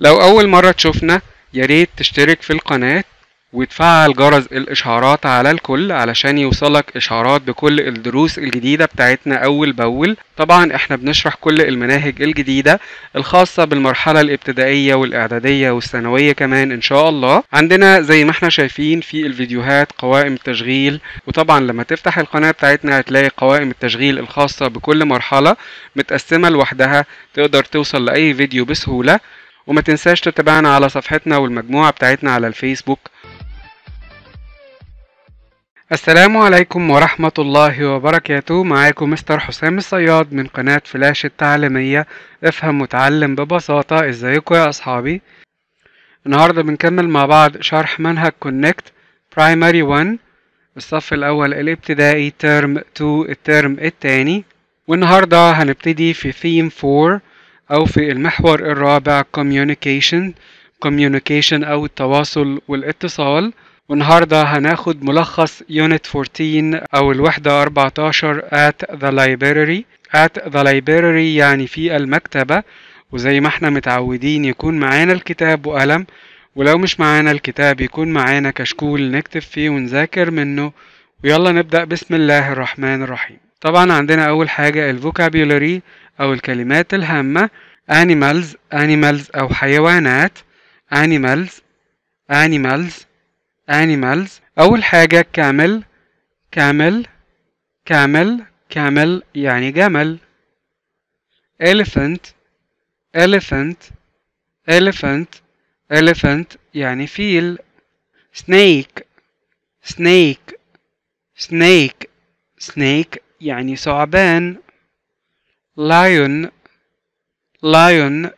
لو أول مرة تشوفنا ياريت تشترك في القناة وتفعل جرس الإشعارات على الكل علشان يوصلك إشعارات بكل الدروس الجديدة بتاعتنا أول بأول طبعا احنا بنشرح كل المناهج الجديدة الخاصة بالمرحلة الابتدائية والإعدادية والثانوية كمان إن شاء الله عندنا زي ما احنا شايفين في الفيديوهات قوائم التشغيل وطبعا لما تفتح القناة بتاعتنا هتلاقي قوائم التشغيل الخاصة بكل مرحلة متقسمة لوحدها تقدر توصل لأي فيديو بسهولة وما تنساش تتابعنا على صفحتنا والمجموعة بتاعتنا على الفيسبوك السلام عليكم ورحمة الله وبركاته معاكم مستر حسام الصياد من قناة فلاش التعليمية افهم وتعلم ببساطة ازيكم يا اصحابي النهاردة بنكمل مع بعض شرح منهج كونكت برايمري 1 الصف الاول الابتدائي ترم 2 الترم التاني والنهاردة هنبتدي في ثيم 4 أو في المحور الرابع Communication Communication أو التواصل والاتصال والنهاردة هناخد ملخص Unit 14 أو الوحدة 14 at the library at the library يعني في المكتبة وزي ما احنا متعودين يكون معانا الكتاب وقلم ولو مش معانا الكتاب يكون معانا كشكول نكتب فيه ونذاكر منه ويلا نبدأ بسم الله الرحمن الرحيم طبعا عندنا أول حاجة الفوكابيولاري أو الكلمات الهامة animals animals أو حيوانات animals animals animals أول حاجة camel camel camel camel يعني جمل elephant elephant elephant elephant يعني فيل snake snake snake snake يعني ثعبان lion lion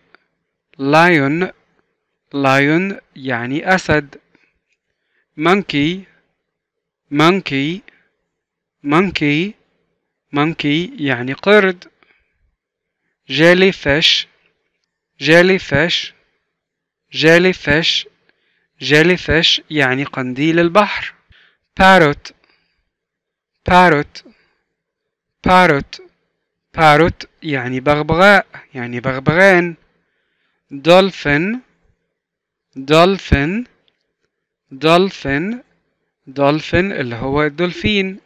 lion lion يعني أسد monkey monkey monkey monkey يعني قرد jellyfish jellyfish jellyfish jellyfish يعني قنديل البحر parrot parrot parrot باروت يعني بغبغاء يعني بغبغان دولفين دولفين دولفين دولفين اللي هو الدولفين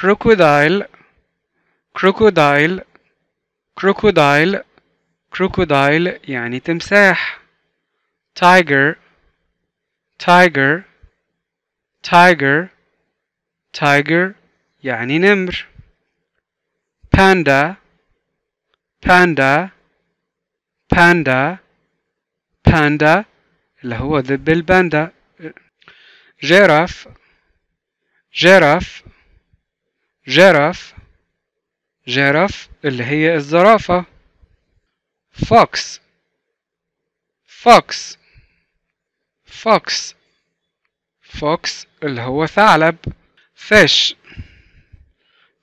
كروكودايل كروكودايل كروكودايل كروكودايل يعني تمساح تايجر تايجر تايجر تايجر يعني نمر panda panda panda باندا اللي هو ذئب الباندا جيراف جيراف جيراف جيراف اللي هي الزرافة فوكس فوكس فوكس فوكس اللي هو ثعلب فيش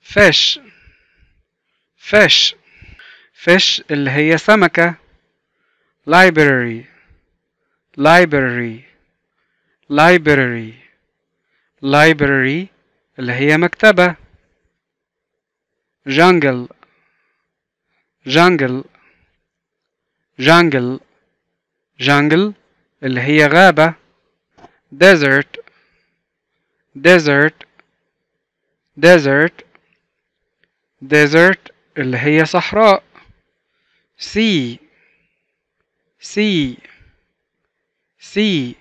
فيش fish fish اللي هي سمكة library library library library اللي هي مكتبة jungle jungle jungle jungle اللي هي غابة desert desert desert desert اللي هي صحراء سي سي سي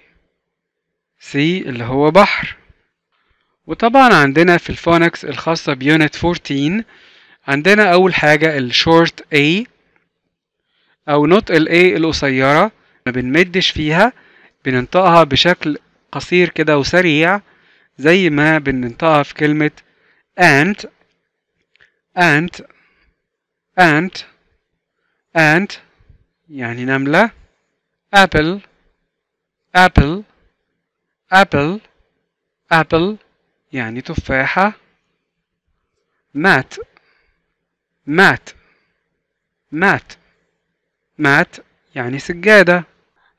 سي اللي هو بحر وطبعا عندنا في الفونكس الخاصة بيونت 14 عندنا أول حاجة الشورت A أو نطق ال A القصيرة ما بنمدش فيها بننطقها بشكل قصير كده وسريع زي ما بننطقها في كلمة أنت أنت ant ant يعني نملة apple apple apple apple يعني تفاحة mat mat mat mat يعني سجادة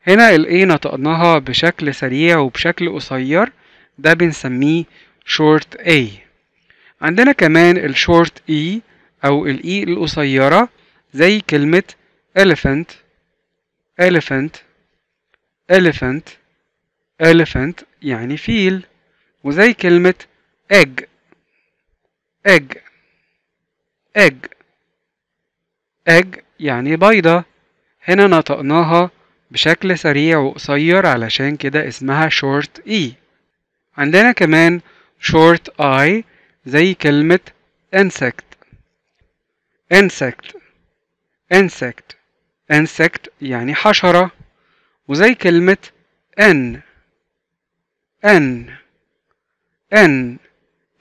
هنا الإي نطقناها بشكل سريع وبشكل قصير ده بنسميه short A عندنا كمان الشورت E أو الإي القصيرة زي كلمة elephant elephant elephant elephant يعني فيل وزي كلمة egg egg egg egg يعني بيضة هنا نطقناها بشكل سريع وقصير علشان كده اسمها short e عندنا كمان short i زي كلمة insect insect insect insect يعني حشرة وزي كلمة ان ان ان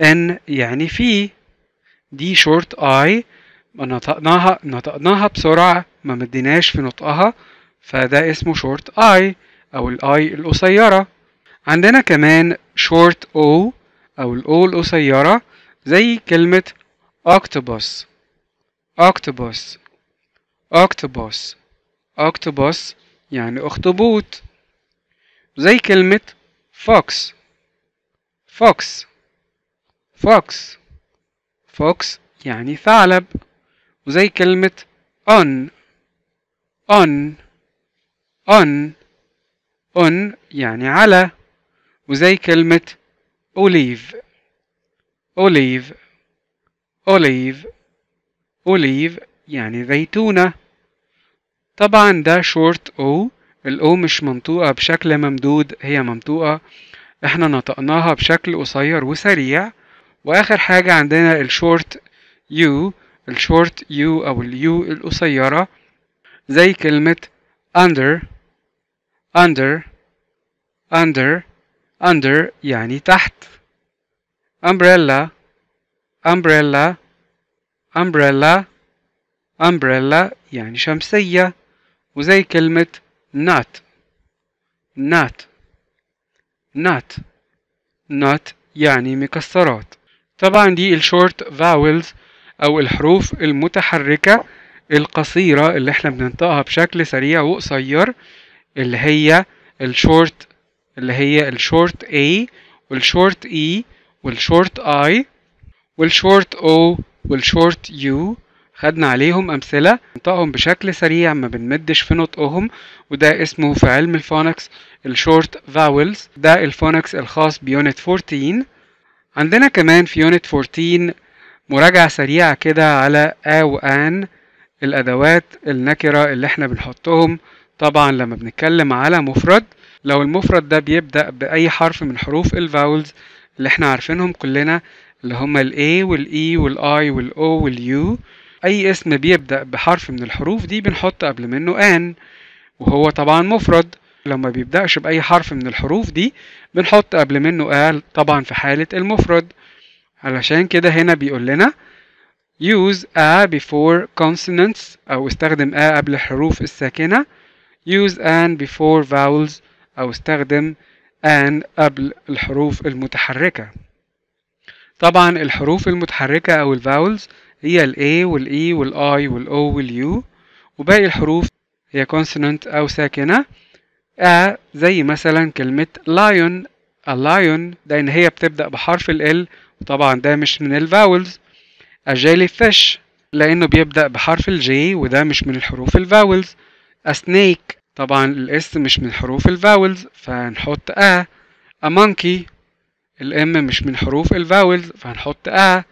n يعني في دي شورت اي نطقناها نطقناها بسرعة ما مديناش في نطقها فده اسمه شورت اي او الاي القصيرة عندنا كمان شورت او او الاو القصيرة زي كلمة octopus octopus octopus octopus يعني أخطبوط زي كلمة fox fox fox fox يعني ثعلب وزي كلمة on on on on يعني على وزي كلمة olive olive olive أوليف يعني زيتونة طبعا ده شورت أو الأو مش منطوقة بشكل ممدود هي منطوقة احنا نطقناها بشكل قصير وسريع وآخر حاجة عندنا الشورت يو الشورت يو أو اليو القصيرة زي كلمة under under under under يعني تحت umbrella umbrella umbrella umbrella يعني شمسية وزي كلمة not not not not يعني مكسرات طبعا دي الشورت vowels أو الحروف المتحركة القصيرة اللي احنا بننطقها بشكل سريع وقصير اللي هي الشورت اللي هي الشورت A والشورت E والشورت I والشورت O والشورت يو خدنا عليهم أمثلة نطقهم بشكل سريع ما بنمدش في نطقهم وده اسمه في علم الفونكس الشورت فاولز ده الفونكس الخاص بيونت 14 عندنا كمان في يونت 14 مراجعة سريعة كده على آ وآن الأدوات النكرة اللي احنا بنحطهم طبعا لما بنتكلم على مفرد لو المفرد ده بيبدأ بأي حرف من حروف الفاولز اللي احنا عارفينهم كلنا اللي هما ال A وال E وال I وال O وال U أي اسم بيبدأ بحرف من الحروف دي بنحط قبل منه an وهو طبعا مفرد لو بيبدأش بأي حرف من الحروف دي بنحط قبل منه آل طبعا في حالة المفرد علشان كده هنا بيقول لنا use a before consonants أو استخدم a قبل الحروف الساكنة use an before vowels أو استخدم an قبل الحروف المتحركة طبعا الحروف المتحركة أو الفاولز هي ال A والـ E والـ I والـ O والـ U وباقي الحروف هي consonant أو ساكنة A زي مثلا كلمة lion lion ده إن هي بتبدأ بحرف L وطبعا ده مش من الفاولز a فيش لأنه بيبدأ بحرف J وده مش من الحروف الفاولز snake طبعا الاس مش من حروف الفاولز فنحط a monkey الام مش من حروف الفاولز فهنحط ا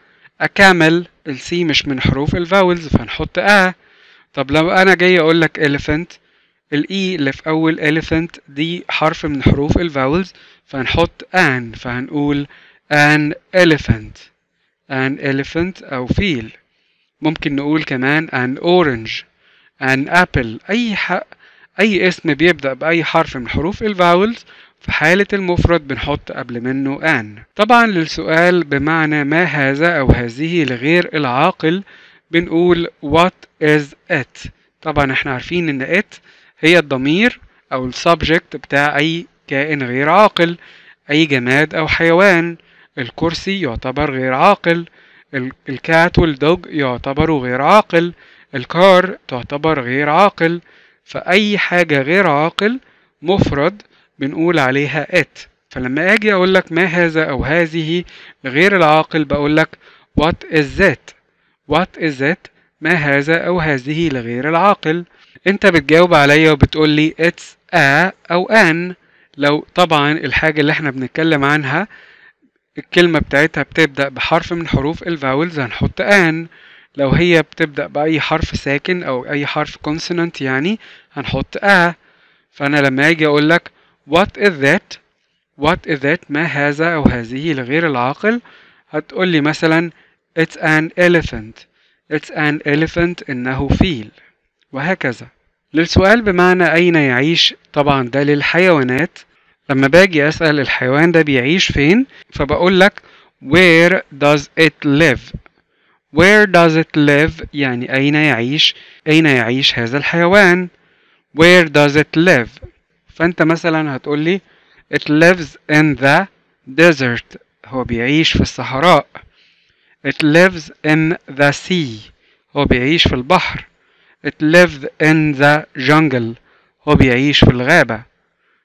اكامل السي مش من حروف الفاولز فهنحط ا طب لو انا جاي اقول لك إليفنت الاي e اللي في اول إليفنت دي حرف من حروف الفاولز فهنحط آن فهنقول آن إليفنت آن إليفنت او فيل ممكن نقول كمان آن أورنج آن أبل اي حق اي اسم بيبدأ باي حرف من حروف الفاولز في حالة المفرد بنحط قبل منه أن طبعا للسؤال بمعنى ما هذا أو هذه لغير العاقل بنقول what is it طبعا احنا عارفين ان it هي الضمير أو السبجكت بتاع أي كائن غير عاقل أي جماد أو حيوان الكرسي يعتبر غير عاقل الكات والدوج يعتبروا غير عاقل الكار تعتبر غير عاقل فأي حاجة غير عاقل مفرد بنقول عليها ات فلما اجي اقول لك ما هذا او هذه غير العاقل بقول لك what is that what is that ما هذا او هذه لغير العاقل انت بتجاوب عليا وبتقول لي it's a او an لو طبعا الحاجة اللي احنا بنتكلم عنها الكلمة بتاعتها بتبدأ بحرف من حروف الفاولز هنحط an لو هي بتبدأ بأي حرف ساكن أو أي حرف كونسوننت يعني هنحط a فأنا لما أجي أقول لك what is that what is that ما هذا أو هذه لغير العاقل هتقول لي مثلا it's an elephant it's an elephant إنه فيل وهكذا للسؤال بمعنى أين يعيش طبعا ده للحيوانات لما باجي أسأل الحيوان ده بيعيش فين فبقول لك where does it live where does it live يعني أين يعيش أين يعيش هذا الحيوان where does it live فانت مثلا هتقولي it lives in the desert هو بيعيش في الصحراء it lives in the sea هو بيعيش في البحر it lives in the jungle هو بيعيش في الغابة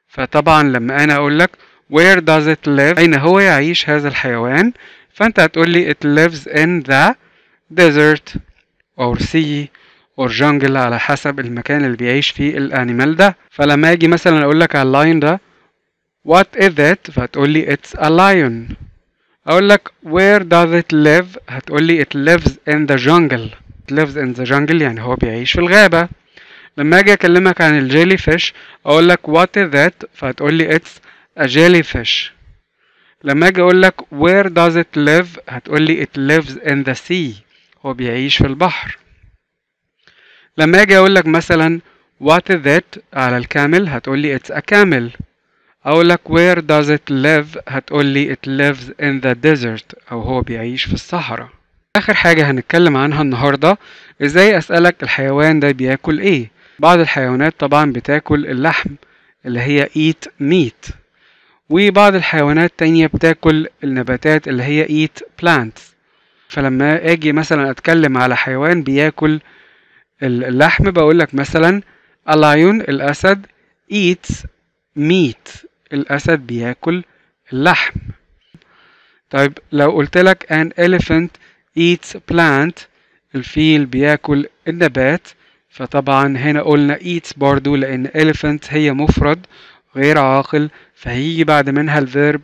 فطبعا لما أنا أقول لك where does it live أين هو يعيش هذا الحيوان فأنت هتقول لي it lives in the desert or sea اور جانجل على حسب المكان اللي بيعيش فيه الانيمال ده فلما اجي مثلا اقول لك على اللاين ده what is it فهتقول لي it's a lion اقول لك where does it live هتقول لي it lives in the jungle it lives in the jungle يعني هو بيعيش في الغابة لما اجي اكلمك عن الجيلي فيش اقول لك what is it فهتقول لي it's a jellyfish لما اجي اقول لك where does it live هتقول لي it lives in the sea هو بيعيش في البحر لما اجي اقول لك مثلا what is that على الكامل هتقول لي it's a camel اقول لك where does it live هتقول لي it lives in the desert او هو بيعيش في الصحراء اخر حاجة هنتكلم عنها النهاردة ازاي اسألك الحيوان ده بياكل ايه بعض الحيوانات طبعا بتاكل اللحم اللي هي eat meat وبعض الحيوانات تانية بتاكل النباتات اللي هي eat plants فلما اجي مثلا اتكلم على حيوان بياكل اللحم بقول لك مثلا a lion الأسد eats meat الأسد بياكل اللحم طيب لو قلت لك an elephant eats plant الفيل بياكل النبات فطبعا هنا قلنا eats برضو لأن elephant هي مفرد غير عاقل فهيجي بعد منها الفيرب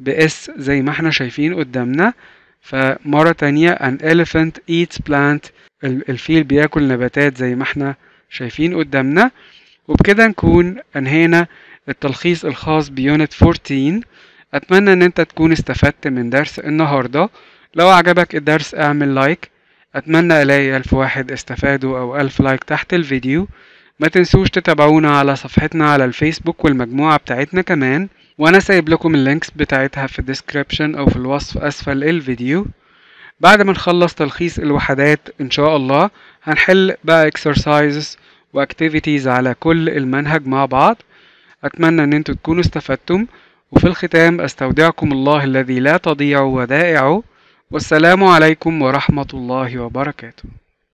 بإس زي ما احنا شايفين قدامنا فمرة تانية an elephant eats plant الفيل بياكل نباتات زي ما احنا شايفين قدامنا وبكده نكون انهينا التلخيص الخاص بيونت 14 اتمنى ان انت تكون استفدت من درس النهارده لو عجبك الدرس اعمل لايك اتمنى الاقي الف واحد استفادوا او الف لايك تحت الفيديو ما تنسوش تتابعونا على صفحتنا على الفيسبوك والمجموعة بتاعتنا كمان وانا سايب لكم اللينكس بتاعتها في الديسكريبشن او في الوصف اسفل الفيديو بعد ما نخلص تلخيص الوحدات ان شاء الله هنحل بقى exercises واكتيفيتيز على كل المنهج مع بعض اتمنى ان انتوا تكونوا استفدتم وفي الختام استودعكم الله الذي لا تضيع ودائعه والسلام عليكم ورحمه الله وبركاته